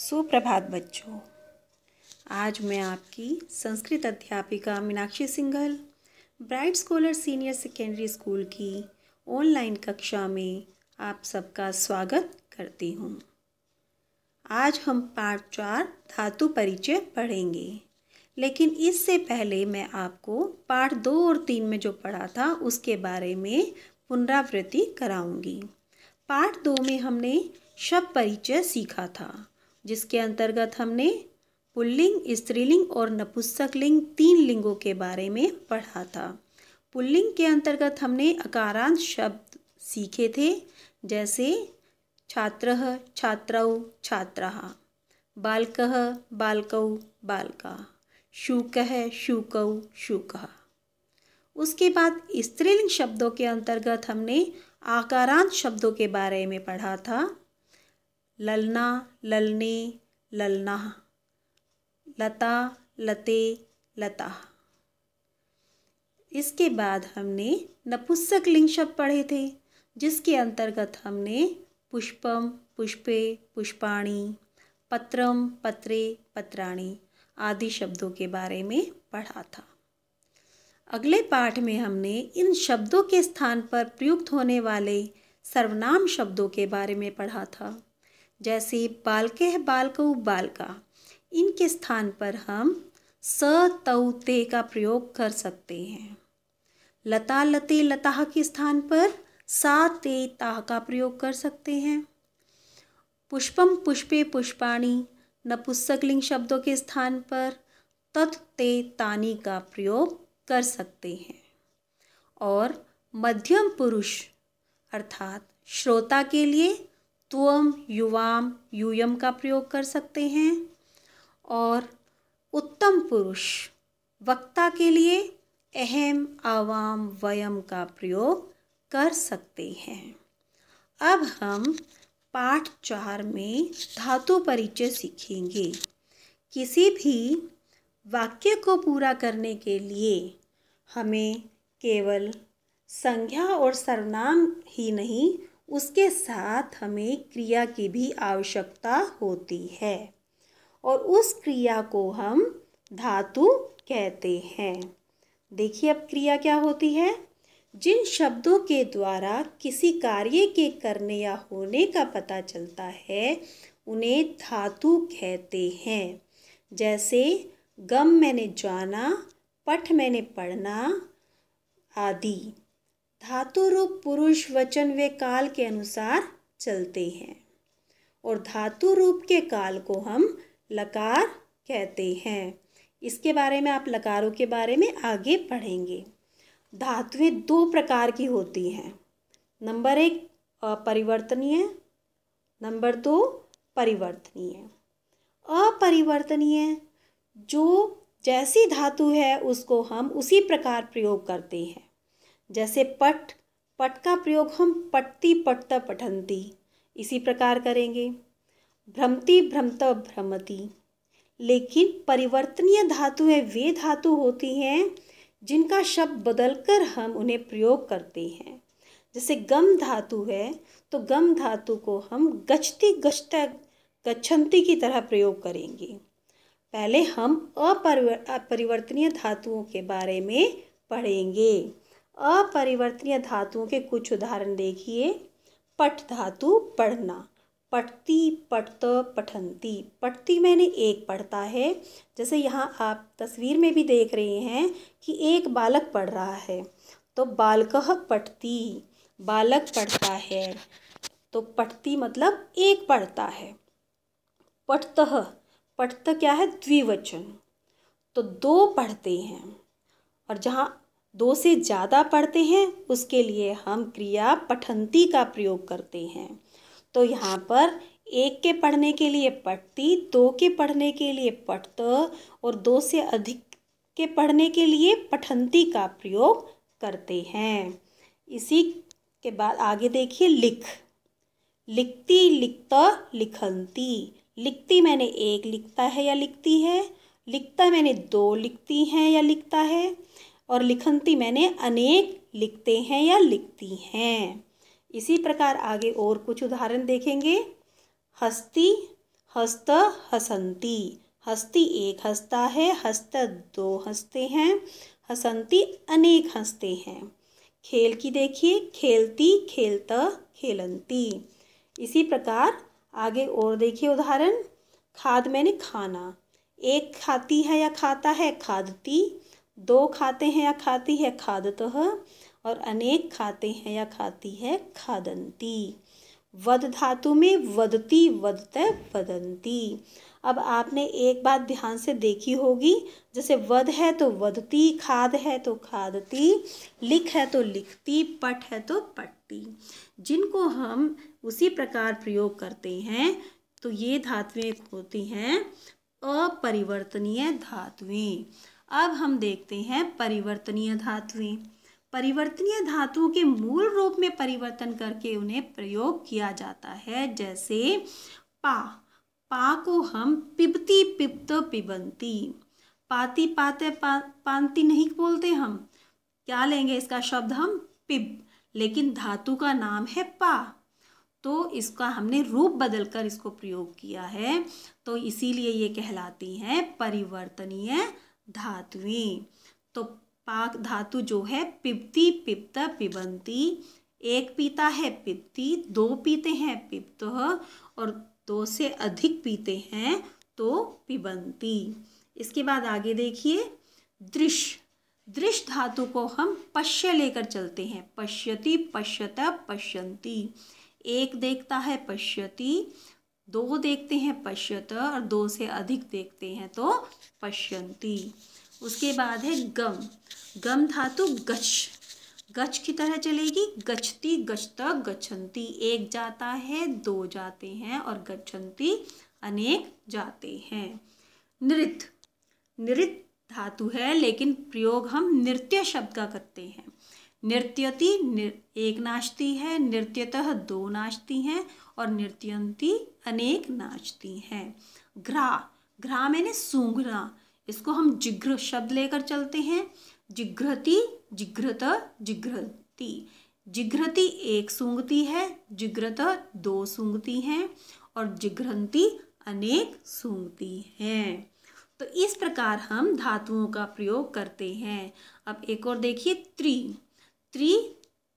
सुप्रभात बच्चों आज मैं आपकी संस्कृत अध्यापिका Meenakshi Singhal Bright Scholar Senior Secondary School की ऑनलाइन कक्षा में आप सबका स्वागत करती हूँ आज हम पार्ट चार धातु परिचय पढ़ेंगे लेकिन इससे पहले मैं आपको पार्ट दो और तीन में जो पढ़ा था उसके बारे में पुनरावृत्ति कराऊंगी पार्ट दो में हमने शब्द परिचय सीखा था जिसके अंतर्गत हमने पुल्लिंग स्त्रीलिंग और लिंग तीन लिंगों के बारे में पढ़ा था पुल्लिंग के अंतर्गत हमने अकारांत शब्द सीखे थे जैसे छात्र छात्रौ छात्रा बालक बालकौ बालका है शुक शुक उसके बाद स्त्रीलिंग शब्दों के अंतर्गत हमने आकारांत शब्दों के बारे में पढ़ा था ललना ललने ललना लता लते लता इसके बाद हमने नपुस्तक लिंग शब्द पढ़े थे जिसके अंतर्गत हमने पुष्पम पुष्पे पुष्पाणी पत्रम पत्रे पत्राणी आदि शब्दों के बारे में पढ़ा था अगले पाठ में हमने इन शब्दों के स्थान पर प्रयुक्त होने वाले सर्वनाम शब्दों के बारे में पढ़ा था जैसे बालके है बालक बालका इनके स्थान पर हम स तौते का प्रयोग कर सकते हैं लता लते लताह के स्थान पर सा ते ता का प्रयोग कर सकते हैं पुष्पम पुष्पे पुष्पाणी नपुस्तकलिंग शब्दों के स्थान पर तत् ते तानी का प्रयोग कर सकते हैं और मध्यम पुरुष अर्थात श्रोता के लिए त्वम युवाम यूयम का प्रयोग कर सकते हैं और उत्तम पुरुष वक्ता के लिए अहम आवाम वयम का प्रयोग कर सकते हैं अब हम पाठ चार में धातु परिचय सीखेंगे किसी भी वाक्य को पूरा करने के लिए हमें केवल संज्ञा और सर्वनाम ही नहीं उसके साथ हमें क्रिया की भी आवश्यकता होती है और उस क्रिया को हम धातु कहते हैं देखिए अब क्रिया क्या होती है जिन शब्दों के द्वारा किसी कार्य के करने या होने का पता चलता है उन्हें धातु कहते हैं जैसे गम मैंने जाना पठ मैंने पढ़ना आदि धातु रूप पुरुष वचन वे काल के अनुसार चलते हैं और धातु रूप के काल को हम लकार कहते हैं इसके बारे में आप लकारों के बारे में आगे पढ़ेंगे धातुएं दो प्रकार की होती हैं नंबर एक अपरिवर्तनीय नंबर दो परिवर्तनीय अपरिवर्तनीय जो जैसी धातु है उसको हम उसी प्रकार प्रयोग करते हैं जैसे पट पट का प्रयोग हम पट्टी पटत पठंती इसी प्रकार करेंगे भ्रमती भ्रमत भ्रमती लेकिन परिवर्तनीय धातुएं वे धातु होती हैं जिनका शब्द बदलकर हम उन्हें प्रयोग करते हैं जैसे गम धातु है तो गम धातु को हम गचती गछत गच्छंती की तरह प्रयोग करेंगे पहले हम अपरिवर्तनीय धातुओं के बारे में पढ़ेंगे अपरिवर्तनीय धातुओं के कुछ उदाहरण देखिए पट धातु पढ़ना पटती पटत पठंती पटती मैंने एक पढ़ता है जैसे यहाँ आप तस्वीर में भी देख रहे हैं कि एक बालक पढ़ रहा है तो बालक पटती बालक पढ़ता है तो पटती मतलब एक पढ़ता है पठत पठत क्या है द्विवचन तो दो पढ़ते हैं और जहाँ दो से ज़्यादा पढ़ते हैं उसके लिए हम क्रिया पठंती का प्रयोग करते हैं तो यहाँ पर एक के पढ़ने के लिए पटती दो के पढ़ने के लिए पठत और दो से अधिक के पढ़ने के लिए पठंती का प्रयोग करते हैं इसी के बाद आगे देखिए लिख लिखती लिखता लिखंती लिखती मैंने एक लिखता है या लिखती है लिखता मैंने दो लिखती हैं या लिखता है और लिखंती मैंने अनेक लिखते हैं या लिखती हैं इसी प्रकार आगे और कुछ उदाहरण देखेंगे हस्ती हस्त हसंती हस्ती एक हंसता है हस्त दो हंसते हैं हसंती अनेक हंसते हैं खेल की देखिए खेलती खेलता खेलंती इसी प्रकार आगे और देखिए उदाहरण खाद मैंने खाना एक खाती है या खाता है खादती दो खाते हैं या खाती है खादत और अनेक खाते हैं या खाती है खादंती वध धातु में वधती वधत वदंती अब आपने एक बात ध्यान से देखी होगी जैसे वध है तो वधती खाद है तो खादती लिख है तो लिखती पट है तो पटती जिनको हम उसी प्रकार प्रयोग करते हैं तो ये धातुएं होती हैं अपरिवर्तनीय धातुएं अब हम देखते हैं परिवर्तनीय धातुएं परिवर्तनीय धातुओं के मूल रूप में परिवर्तन करके उन्हें प्रयोग किया जाता है जैसे पा पा को हम पिबती पिबत पिबंती पाती पाते पा, पानती नहीं बोलते हम क्या लेंगे इसका शब्द हम पिब लेकिन धातु का नाम है पा तो इसका हमने रूप बदल कर इसको प्रयोग किया है तो इसीलिए ये कहलाती हैं परिवर्तनीय धातुएं तो पाक धातु जो है पिप्ती पिप्त पिबंती एक पीता है पिप्ती दो पीते हैं पिप्त और दो से अधिक पीते हैं तो पिबंती इसके बाद आगे देखिए दृश्य दृश्य धातु को हम पश्य लेकर चलते हैं पश्यति पश्यत पश्यंती एक देखता है पश्यति दो देखते हैं पश्यत और दो से अधिक देखते हैं तो पश्यंती उसके बाद है गम गम धातु तो गच्छ गच्छ की तरह चलेगी गचती गचत गच्छन्ति एक जाता है दो जाते हैं और गच्छती अनेक जाते हैं नृत्य नृत्य धातु है लेकिन प्रयोग हम नृत्य शब्द का करते हैं नृत्यति एक नाचती है नृत्यतः दो नाचती हैं और नृत्यंती अनेक नाचती हैं घ्रा घ्रा मैंने सूंघना इसको हम जिघ्र शब्द लेकर चलते हैं जिग्रति जिग्रत जिग्रति जिग्रति एक सूंघती है जिग्रत दो सूंघती हैं और जिघ्रंती अनेक सूंघती हैं तो इस प्रकार हम धातुओं का प्रयोग करते हैं अब एक और देखिए त्रि त्री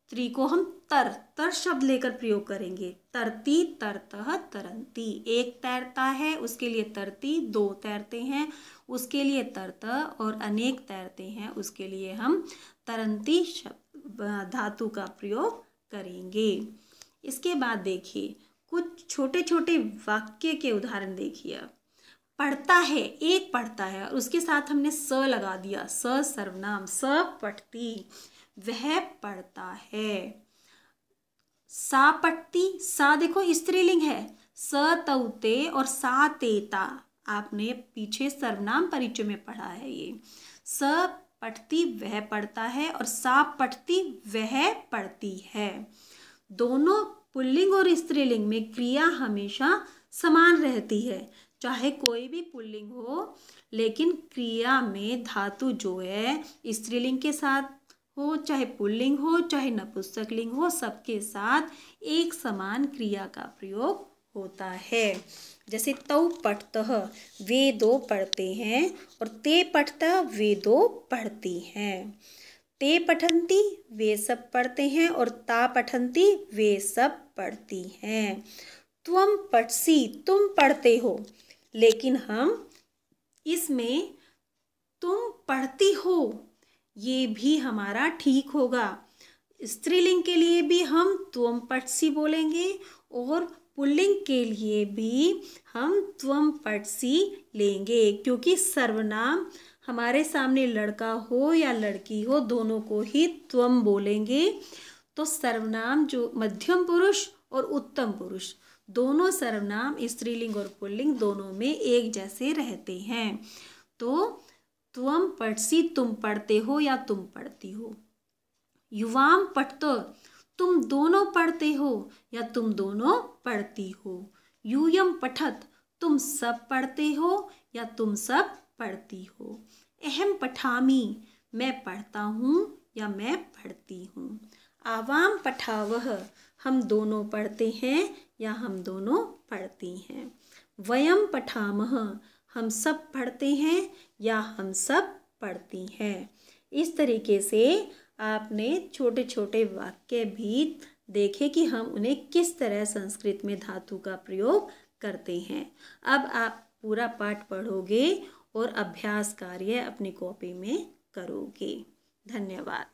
त्री को हम तर तर शब्द लेकर प्रयोग करेंगे तरती तरतः तरंती एक तैरता है उसके लिए तरती दो तैरते हैं उसके लिए तरत और अनेक तैरते हैं उसके लिए हम तरंती शब्द धातु का प्रयोग करेंगे इसके बाद देखिए कुछ छोटे छोटे वाक्य के उदाहरण देखिए पढ़ता है एक पढ़ता है और उसके साथ हमने स लगा दिया स सर्वनाम स पढ़ती वह पढ़ता है सापट्टी सा देखो स्त्रीलिंग है स तउते और सा तेता आपने पीछे सर्वनाम परिचय में पढ़ा है ये स पढ़ती वह पढ़ता है और सा पढ़ती वह पढ़ती है दोनों पुल्लिंग और स्त्रीलिंग में क्रिया हमेशा समान रहती है चाहे कोई भी पुल्लिंग हो लेकिन क्रिया में धातु जो है स्त्रीलिंग के साथ हो चाहे पुल्लिंग हो चाहे नपुस्तकलिंग हो सबके साथ एक समान क्रिया का प्रयोग होता है जैसे तव पठत वे दो पढ़ते हैं और ते पठत वे दो पढ़ती हैं ते पठंती वे सब पढ़ते हैं और ता पठंती वे सब पढ़ती हैं तुम पठसी तुम पढ़ते हो लेकिन हम इसमें तुम पढ़ती हो ये भी हमारा ठीक होगा स्त्रीलिंग के लिए भी हम त्वम पटसी बोलेंगे और पुल्लिंग के लिए भी हम त्वम सी लेंगे क्योंकि सर्वनाम हमारे सामने लड़का हो या लड़की हो दोनों को ही त्वम बोलेंगे तो सर्वनाम जो मध्यम पुरुष और उत्तम पुरुष दोनों सर्वनाम स्त्रीलिंग और पुल्लिंग दोनों में एक जैसे रहते हैं तो त्वम पढ़सी तुम पढ़ते हो या तुम पढ़ती हो युवाम पढ़तो तुम दोनों पढ़ते हो या तुम दोनों पढ़ती हो यूयम पठत तुम सब पढ़ते हो या तुम सब पढ़ती हो अहम पठामी मैं पढ़ता हूँ या मैं पढ़ती हूँ आवाम पठावह हम दोनों पढ़ते हैं या हम दोनों पढ़ती हैं वयम पठामह हम सब पढ़ते हैं या हम सब पढ़ती हैं इस तरीके से आपने छोटे छोटे वाक्य भी देखे कि हम उन्हें किस तरह संस्कृत में धातु का प्रयोग करते हैं अब आप पूरा पाठ पढ़ोगे और अभ्यास कार्य अपनी कॉपी में करोगे धन्यवाद